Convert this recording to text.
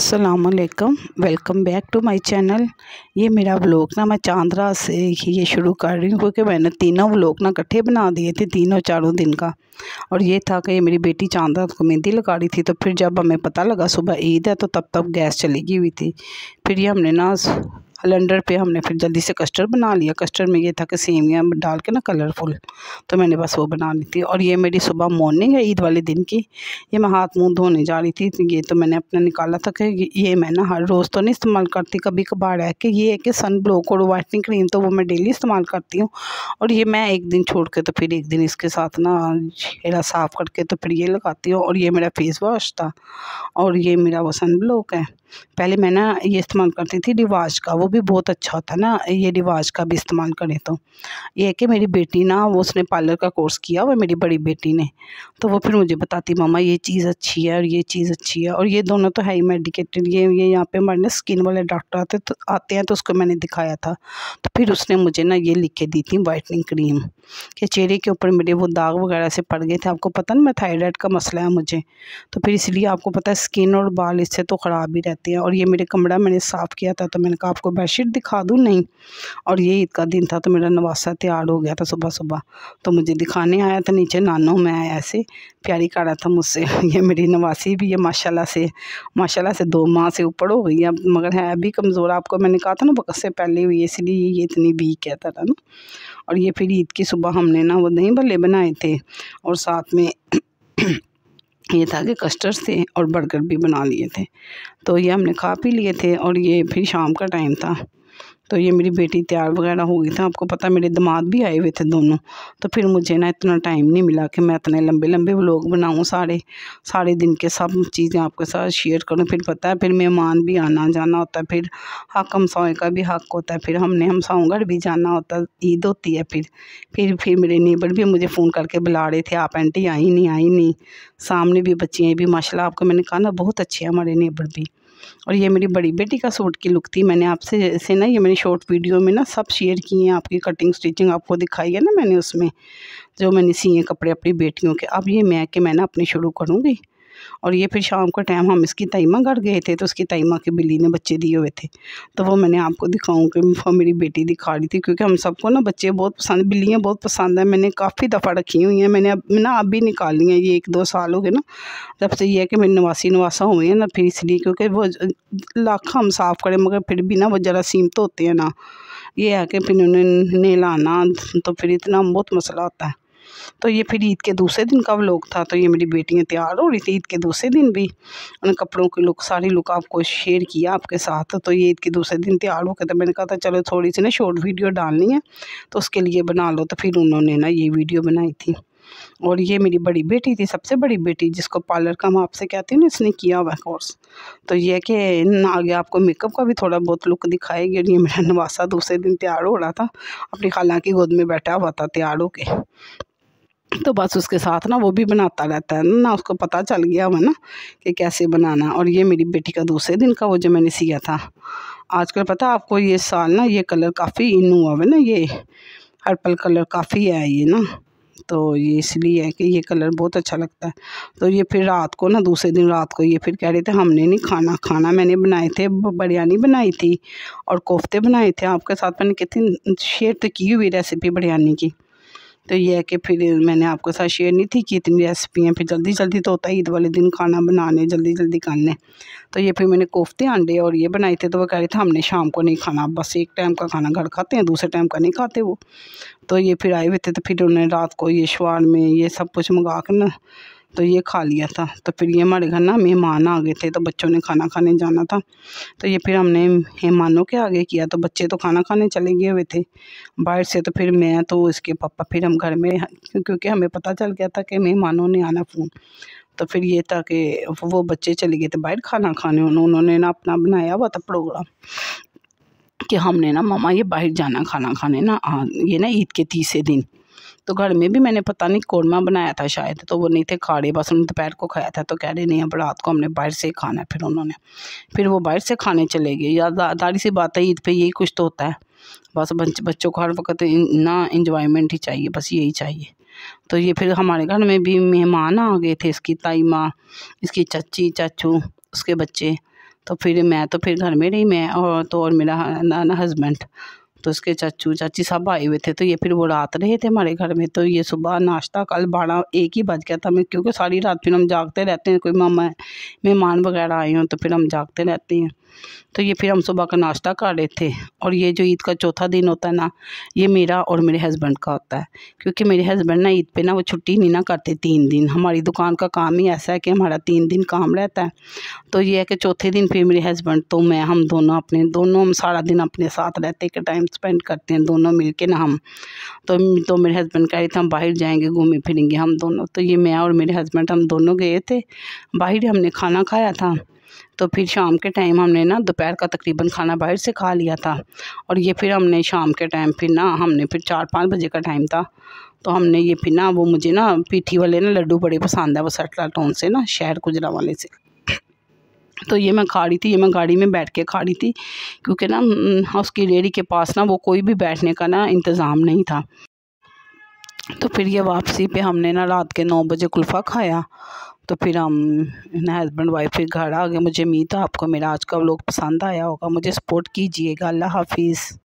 अस्सलाम welcome back to my channel ये मेरा व्लॉग ना मैं चांद्रा से ही ये शुरू कर रही हूँ क्योंकि मैंने तीनों व्लॉग ना इकट्ठे बना दिए थे तीनों चारों दिन का और ये था कि मेरी बेटी चांद्रा को मेहंदी लगा रही थी तो फिर जब हमें पता लगा सुबह ईद है तो तब तब गैस चली गई हुई थी फिर ये हमने ना कलेंडर पे हमने फिर जल्दी से कस्टर्ड बना लिया कस्टर्ड में ये था कि या डाल के ना कलरफुल तो मैंने बस वो बना ली थी और ये मेरी सुबह मॉर्निंग है ईद वाले दिन की ये मैं हाथ मुँह धोने जा रही थी ये तो मैंने अपना निकाला था कि ये मैं ना हर रोज़ तो नहीं इस्तेमाल करती कभी कभार है कि ये है कि सन ब्लॉक और वाइटनिंग क्रीम तो वो मैं डेली इस्तेमाल करती हूँ और ये मैं एक दिन छोड़ के तो फिर एक दिन इसके साथ ना चेहरा साफ़ करके तो फिर ये लगाती हूँ और ये मेरा फेस वॉश था और ये मेरा वो सन ब्लॉक है पहले मैं ना ये इस्तेमाल करती थी रिवाज का वो भी बहुत अच्छा होता है ना ये रिवाज का भी इस्तेमाल करें तो ये है कि मेरी बेटी ना वो उसने पार्लर का कोर्स किया वह मेरी बड़ी बेटी ने तो वो फिर मुझे बताती मामा ये चीज़ अच्छी है और ये चीज़ अच्छी है और ये दोनों तो है ही मेडिकेटेड ये ये यहाँ पे हमारे ना स्किन वाले डॉक्टर आते तो आते हैं तो उसको मैंने दिखाया था तो फिर उसने मुझे ना ये लिख के दी थी वाइटनिंग क्रीम कि चेहरे के ऊपर मेरे वो दाग वगैरह से पड़ गए थे आपको पता ना मैं थायराइड का मसला है मुझे तो फिर इसलिए आपको पता है स्किन और बाल इससे तो ख़राब ही रहता जाती है और ये मेरे कमरा मैंने साफ़ किया था तो मैंने कहा आपको बेड दिखा दूँ नहीं और ये ईद का दिन था तो मेरा नवासा तैयार हो गया था सुबह सुबह तो मुझे दिखाने आया था नीचे नानों में आया ऐसे प्यारी कर रहा था मुझसे ये मेरी नवासी भी है माशाला से माशाला से दो माह से ऊपर हो गई है मगर है अभी कमज़ोर आपको मैंने कहा था ना बकस से पहले हुई इसलिए ये इतनी वीक है था ना और ये फिर ईद की सुबह हमने ना वो दही भले बनाए थे और साथ में ये था कि कस्टर्ड थे और बर्गर भी बना लिए थे तो ये हमने खा पी लिए थे और ये फिर शाम का टाइम था तो ये मेरी बेटी तैयार वगैरह हो गई थी आपको पता मेरे दामाद भी आए हुए थे दोनों तो फिर मुझे ना इतना टाइम नहीं मिला कि मैं इतने लंबे लंबे व्लॉग बनाऊँ सारे सारे दिन के सब चीज़ें आपके साथ शेयर करूँ फिर पता है फिर मेहमान भी आना जाना होता है फिर हक हमसाओं का भी हक होता है फिर हमने हमसाओं भी जाना होता है ईद होती है फिर फिर फिर मेरे नेबर भी मुझे फ़ोन करके बुला रहे थे आप आंटी आई नहीं आई नहीं सामने भी बच्चियाँ भी माशाला आपको मैंने कहा ना बहुत अच्छे हैं हमारे नेबर भी और ये मेरी बड़ी बेटी का सूट की लुक थी मैंने आपसे जैसे ना ये मैंने शॉर्ट वीडियो में ना सब शेयर किए हैं आपकी कटिंग स्टिचिंग आपको दिखाई है ना मैंने उसमें जो मैंने सीए कपड़े अपनी बेटियों के अब ये मैं कि मैं ना अपने शुरू करूँगी और ये फिर शाम का टाइम हम इसकी तयमा घर गए थे तो उसकी तयमा के बिल्ली ने बच्चे दिए हुए थे तो वो मैंने आपको दिखाऊँ कि मेरी बेटी दिखा रही थी क्योंकि हम सबको ना बच्चे बहुत पसंद बिल्लियाँ बहुत पसंद हैं मैंने काफ़ी दफ़ा रखी हुई हैं मैंने अब ना अब भी निकाल ली हैं ये एक दो साल हो गए ना जब से ये है कि मेरे नवासी नवासा हुए हैं ना फिर इसलिए क्योंकि वो लाख हम साफ़ करें मगर फिर भी ना वो जरासीम तो होते हैं ना ये है कि फिर उन्हें नहलाना तो फिर इतना बहुत मसला होता है तो ये फिर ईद के दूसरे दिन का व्लॉग था तो ये मेरी बेटियाँ तैयार हो रही थी ईद के दूसरे दिन भी उन कपड़ों की लुक सारी लुक आपको शेयर किया आपके साथ तो ये ईद के दूसरे दिन तैयार होकर तो मैंने कहा था चलो थोड़ी सी ना शॉर्ट वीडियो डालनी है तो उसके लिए बना लो तो फिर उन्होंने ना ये वीडियो बनाई थी और ये मेरी बड़ी बेटी थी सबसे बड़ी बेटी जिसको पार्लर का हम आपसे कहते हैं ना इसने किया हुआ कोर्स तो ये है कि आगे आपको मेकअप का भी थोड़ा बहुत लुक दिखाएगी और ये मेरा नवासा दूसरे दिन तैयार हो रहा था अपनी खाला की गोद में बैठा हुआ था तैयार होके तो बस उसके साथ ना वो भी बनाता रहता है ना उसको पता चल गया हुआ ना कि कैसे बनाना और ये मेरी बेटी का दूसरे दिन का वो जो मैंने सिया था आजकल पता आपको ये साल ना ये कलर काफ़ी इन हुआ है ना ये हर्पल कलर काफ़ी है ये ना तो ये इसलिए है कि ये कलर बहुत अच्छा लगता है तो ये फिर रात को ना दूसरे दिन रात को ये फिर कह रहे थे हमने नहीं खाना खाना मैंने बनाए थे बिरयानी बनाई थी और कोफ्ते बनाए थे आपके साथ मैंने कितनी शेयर तो की हुई रेसिपी बिरयानी की तो यह है कि फिर मैंने आपके साथ शेयर नहीं थी कि इतनी रेसिपी हैं फिर जल्दी जल्दी तो होता है ईद वाले दिन खाना बनाने जल्दी जल्दी करने तो ये फिर मैंने कोफ्ते अंडे और ये बनाए थे तो वो कह रहे थे हमने शाम को नहीं खाना बस एक टाइम का खाना घर खाते हैं दूसरे टाइम का नहीं खाते वो तो ये फिर आए हुए थे तो फिर उन्होंने रात को ये शवार में ये सब कुछ मंगा कर ना तो ये खा लिया था तो फिर ये हमारे घर ना मेहमान आ गए थे तो बच्चों ने खाना खाने जाना था तो ये फिर हमने मेहमानों के आगे किया तो बच्चे तो खाना खाने चले गए हुए थे बाहर से तो फिर मैं तो इसके पापा फिर हम घर में क्योंकि हमें पता चल गया था कि मेहमानों ने आना फ़ोन तो फिर ये था कि वो बच्चे चले गए थे बाहर खाना खाने उन्होंने ना अपना बनाया हुआ था प्रोग्राम कि हमने ना मामा ये बाहर जाना खाना खाने ना ये ना ईद के तीसरे दिन तो घर में भी मैंने पता नहीं कौरमा बनाया था शायद तो वो नहीं थे खा रहे बस उन्होंने दोपहर को खाया था तो कह रहे नहीं अब रात को हमने बाहर से खाना है फिर उन्होंने फिर वो बाहर से खाने चले गए यादारी सी बात है ईद पर यही कुछ तो होता है बस बच्चों को हर वक्त ना इन्जॉयमेंट ही चाहिए बस यही चाहिए तो ये फिर हमारे घर में भी मेहमान आ गए थे इसकी ताई माँ इसकी चची चाचू उसके बच्चे तो फिर मैं तो फिर घर में रही मैं और तो और मेरा हस्बैंड तो उसके चाचू चाची सब आए हुए थे तो ये फिर वो रात रहे थे हमारे घर में तो ये सुबह नाश्ता कल बारह एक ही बज गया था हमें क्योंकि सारी रात फिर हम जागते रहते हैं कोई मामा मेहमान वगैरह आए हों तो फिर हम जागते रहते हैं तो ये फिर हम सुबह का नाश्ता कर रहे थे और ये जो ईद का चौथा दिन होता है ना ये मेरा और मेरे हस्बैंड का होता है क्योंकि मेरे हस्बैंड ना ईद पे ना वो छुट्टी नहीं ना करते तीन दिन हमारी दुकान का काम ही ऐसा है कि हमारा तीन दिन काम रहता है तो ये है कि चौथे दिन फिर मेरे हस्बैंड तो मैं हम दोनों अपने दोनों हम सारा दिन अपने साथ रहते हैं टाइम स्पेंड करते हैं दोनों मिल के ना हम तो तो मेरे हस्बैंड कह रहे थे हम बाहर जाएँगे घूमे फिरेंगे हम दोनों तो ये मैं और मेरे हस्बैंड हम दोनों गए थे बाहर हमने खाना खाया था तो फिर शाम के टाइम हमने ना दोपहर का तकरीबन खाना बाहर से खा लिया था और ये फिर हमने शाम के टाइम फिर ना हमने फिर चार पाँच बजे का टाइम था तो हमने ये फिर ना वो मुझे ना पीठी वाले ना लड्डू बड़े पसंद है वो सटला टाउन से ना शहर गुजरा वाले से तो ये मैं खा रही थी ये मैं गाड़ी में बैठ के खा रही थी क्योंकि ना हम्म, उसकी रेडी के पास ना वो कोई भी बैठने का ना इंतज़ाम नहीं था तो फिर ये वापसी पे हमने ना रात के नौ बजे कुल्फ़ा खाया तो फिर हम ना हस्बैंड वाइफ फिर घर आ गए मुझे उम्मीद है आपको मेरा आज का व्लॉग पसंद आया होगा मुझे सपोर्ट कीजिएगा अल्लाह हाफिज़